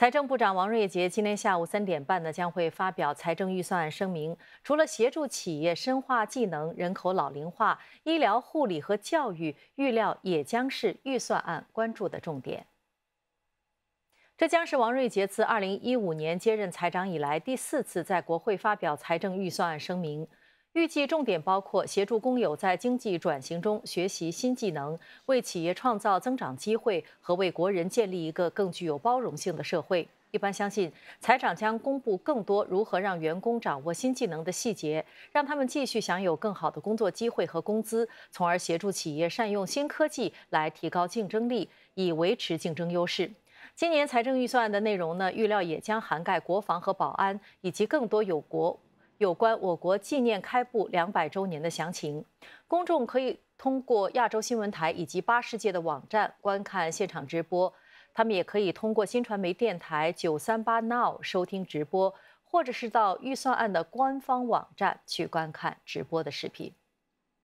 财政部长王瑞杰今天下午三点半呢将会发表财政预算案声明。除了协助企业深化技能，人口老龄化、医疗护理和教育，预料也将是预算案关注的重点。这将是王瑞杰自二零一五年接任财长以来第四次在国会发表财政预算案声明。预计重点包括协助工友在经济转型中学习新技能，为企业创造增长机会，和为国人建立一个更具有包容性的社会。一般相信，财长将公布更多如何让员工掌握新技能的细节，让他们继续享有更好的工作机会和工资，从而协助企业善用新科技来提高竞争力，以维持竞争优势。今年财政预算的内容呢，预料也将涵盖国防和保安，以及更多有国。有关我国纪念开埠两百周年的详情，公众可以通过亚洲新闻台以及八世界的网站观看现场直播。他们也可以通过新传媒电台九三八 Now 收听直播，或者是到预算案的官方网站去观看直播的视频。